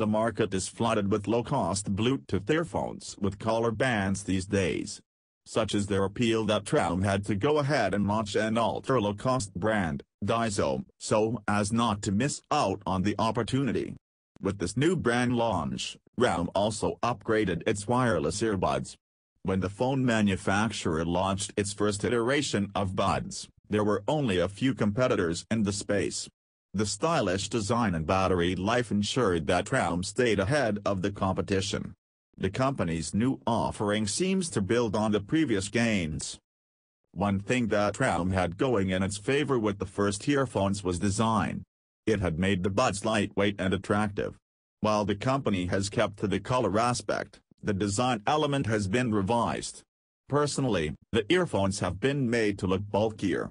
The market is flooded with low-cost Bluetooth earphones with collar bands these days. Such is their appeal that Traum had to go ahead and launch an ultra-low-cost brand, Daiso, so as not to miss out on the opportunity. With this new brand launch, Realm also upgraded its wireless earbuds. When the phone manufacturer launched its first iteration of buds, there were only a few competitors in the space. The stylish design and battery life ensured that Ram stayed ahead of the competition. The company's new offering seems to build on the previous gains. One thing that Ram had going in its favor with the first earphones was design. It had made the buds lightweight and attractive. While the company has kept to the color aspect, the design element has been revised. Personally, the earphones have been made to look bulkier,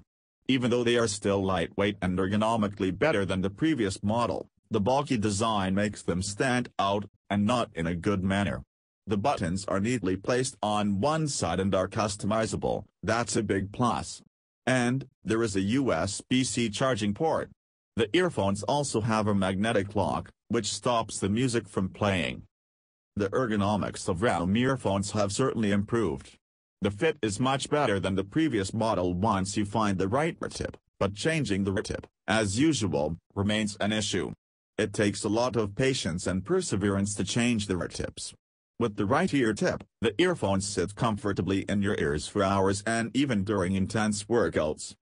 even though they are still lightweight and ergonomically better than the previous model, the bulky design makes them stand out, and not in a good manner. The buttons are neatly placed on one side and are customizable, that's a big plus. And, there is a USB-C charging port. The earphones also have a magnetic lock, which stops the music from playing. The ergonomics of Realme earphones have certainly improved. The fit is much better than the previous model once you find the right tip, but changing the tip, as usual, remains an issue. It takes a lot of patience and perseverance to change the ear tips. With the right ear tip, the earphones sit comfortably in your ears for hours and even during intense workouts.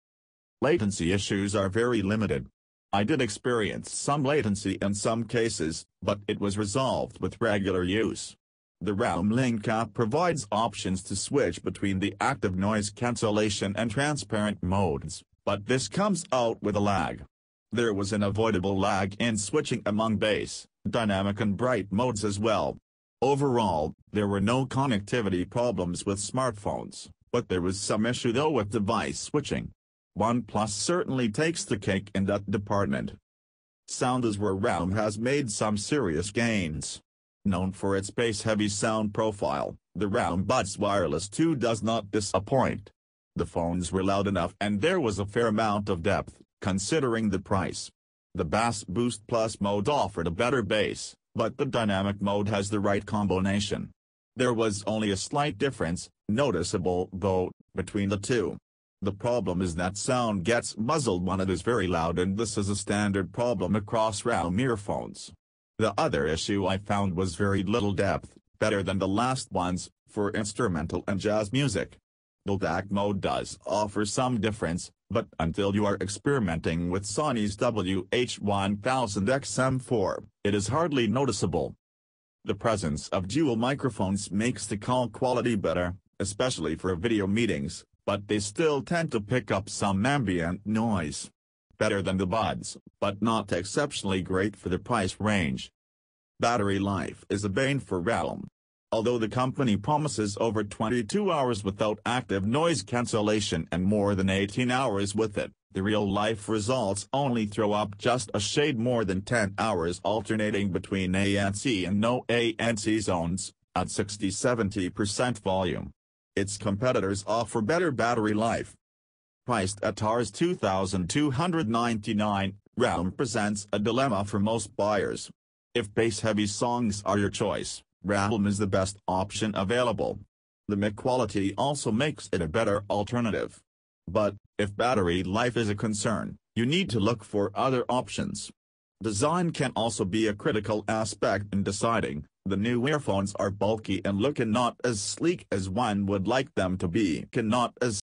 Latency issues are very limited. I did experience some latency in some cases, but it was resolved with regular use. The Link app provides options to switch between the active noise cancellation and transparent modes, but this comes out with a lag. There was an avoidable lag in switching among bass, dynamic and bright modes as well. Overall, there were no connectivity problems with smartphones, but there was some issue though with device switching. OnePlus certainly takes the cake in that department. Sound is where Realm has made some serious gains. Known for its bass-heavy sound profile, the Buds Wireless 2 does not disappoint. The phones were loud enough and there was a fair amount of depth, considering the price. The Bass Boost Plus mode offered a better bass, but the dynamic mode has the right combination. There was only a slight difference, noticeable though, between the two. The problem is that sound gets muzzled when it is very loud and this is a standard problem across Raum earphones. The other issue I found was very little depth, better than the last ones, for instrumental and jazz music. DAC mode does offer some difference, but until you are experimenting with Sony's WH-1000XM4, it is hardly noticeable. The presence of dual microphones makes the call quality better, especially for video meetings, but they still tend to pick up some ambient noise better than the Buds, but not exceptionally great for the price range. Battery life is a bane for Realm. Although the company promises over 22 hours without active noise cancellation and more than 18 hours with it, the real-life results only throw up just a shade more than 10 hours alternating between ANC and no ANC zones, at 60-70% volume. Its competitors offer better battery life, priced at Rs 2,299, RAM presents a dilemma for most buyers. If bass-heavy songs are your choice, Realm is the best option available. The mic quality also makes it a better alternative. But, if battery life is a concern, you need to look for other options. Design can also be a critical aspect in deciding, the new earphones are bulky and look not as sleek as one would like them to be Cannot as